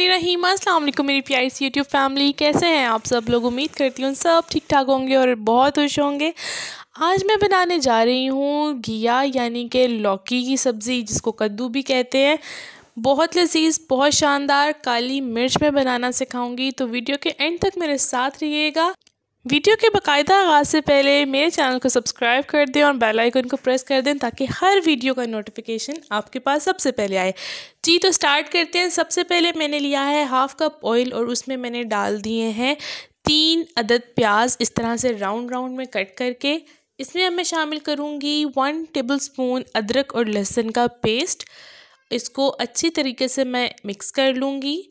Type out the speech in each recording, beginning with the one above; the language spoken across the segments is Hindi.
रहीम अस्सलाम वालेकुम मेरी प्यारी सी यूट्यूब फैमिली कैसे हैं आप सब लोग उम्मीद करती हूँ सब ठीक ठाक होंगे और बहुत खुश होंगे आज मैं बनाने जा रही हूँ घिया यानी कि लौकी की सब्ज़ी जिसको कद्दू भी कहते हैं बहुत लजीज बहुत शानदार काली मिर्च में बनाना सिखाऊंगी तो वीडियो के एंड तक मेरे साथ रहिएगा वीडियो के बाकायदा आगाज़ से पहले मेरे चैनल को सब्सक्राइब कर दें और बेल आइकन को प्रेस कर दें ताकि हर वीडियो का नोटिफिकेशन आपके पास सबसे पहले आए जी तो स्टार्ट करते हैं सबसे पहले मैंने लिया है हाफ़ कप ऑयल और उसमें मैंने डाल दिए हैं तीन अदद प्याज इस तरह से राउंड राउंड में कट करके इसमें अब मैं शामिल करूँगी वन टेबल स्पून अदरक और लहसुन का पेस्ट इसको अच्छी तरीके से मैं मिक्स कर लूँगी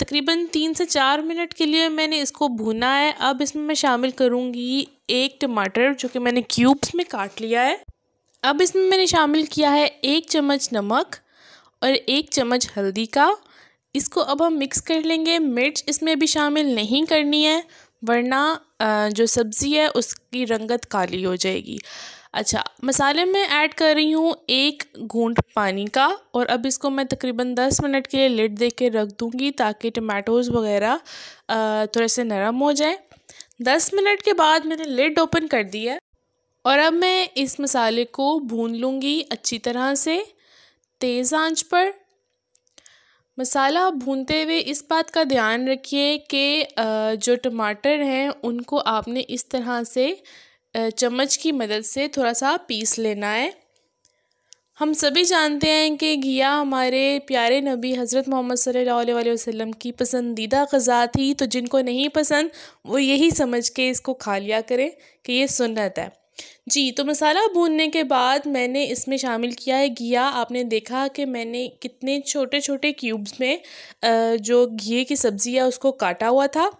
तकरीबन तीन से चार मिनट के लिए मैंने इसको भुना है अब इसमें मैं शामिल करूँगी एक टमाटर जो कि मैंने क्यूब्स में काट लिया है अब इसमें मैंने शामिल किया है एक चम्मच नमक और एक चम्मच हल्दी का इसको अब हम मिक्स कर लेंगे मिर्च इसमें भी शामिल नहीं करनी है वरना जो सब्ज़ी है उसकी रंगत काली हो जाएगी अच्छा मसाले में ऐड कर रही हूँ एक घूंट पानी का और अब इसको मैं तकरीबन दस मिनट के लिए लिड दे के रख दूँगी ताकि टमाटोज़ वगैरह थोड़े से नरम हो जाए दस मिनट के बाद मैंने लिड ओपन कर दिया और अब मैं इस मसाले को भून लूँगी अच्छी तरह से तेज़ आंच पर मसाला भूनते हुए इस बात का ध्यान रखिए कि जो टमाटर हैं उनको आपने इस तरह से चम्मच की मदद से थोड़ा सा पीस लेना है हम सभी जानते हैं कि घिया हमारे प्यारे नबी हज़रत मोहम्मद सल्लल्लाहु अलैहि वसल्लम की पसंदीदा गज़ा थी तो जिनको नहीं पसंद वो यही समझ के इसको खा लिया करें कि ये सुन्नत है जी तो मसाला भूनने के बाद मैंने इसमें शामिल किया है घिया आपने देखा कि मैंने कितने छोटे छोटे क्यूब्स में जो घी की सब्ज़ी है उसको काटा हुआ था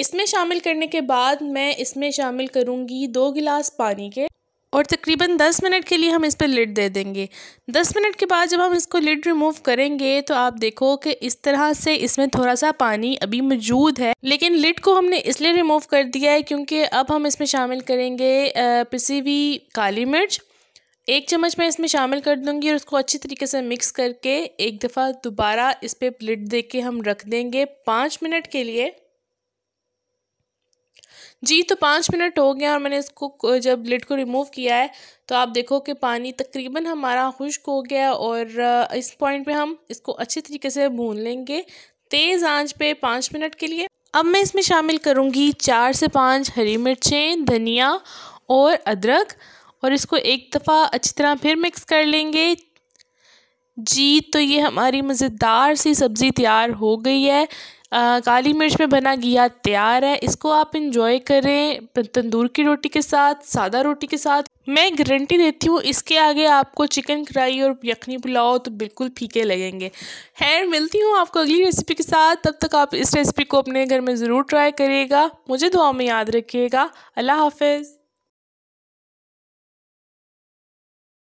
इसमें शामिल करने के बाद मैं इसमें शामिल करूँगी दो गिलास पानी के और तकरीबन 10 मिनट के लिए हम इस पर लिड दे देंगे 10 मिनट के बाद जब हम इसको लिड रिमूव करेंगे तो आप देखो कि इस तरह से इसमें थोड़ा सा पानी अभी मौजूद है लेकिन लिड को हमने इसलिए रिमूव कर दिया है क्योंकि अब हम इसमें शामिल करेंगे पिसी हुई काली मिर्च एक चम्मच मैं इसमें शामिल कर दूंगी और उसको अच्छी तरीके से मिक्स करके एक दफ़ा दोबारा इस पर लिड दे के हम रख देंगे पाँच मिनट के लिए जी तो पाँच मिनट हो गया और मैंने इसको जब लिड को रिमूव किया है तो आप देखो कि पानी तकरीबन हमारा खुश्क हो गया और इस पॉइंट पे हम इसको अच्छे तरीके से भून लेंगे तेज़ आंच पे पाँच मिनट के लिए अब मैं इसमें शामिल करूँगी चार से पाँच हरी मिर्चें धनिया और अदरक और इसको एक दफ़ा अच्छी तरह फिर मिक्स कर लेंगे जी तो ये हमारी मज़ेदार सी सब्ज़ी तैयार हो गई है काली मिर्च में बना घिया तैयार है इसको आप इंजॉय करें तंदूर की रोटी के साथ सादा रोटी के साथ मैं गारंटी देती हूँ इसके आगे आपको चिकन कढ़ाई और यखनी पुलाव तो बिल्कुल फीके लगेंगे है मिलती हूँ आपको अगली रेसिपी के साथ तब तक आप इस रेसिपी को अपने घर में ज़रूर ट्राई करिएगा मुझे दुआ में याद रखिएगा अल्लाह हाफिज़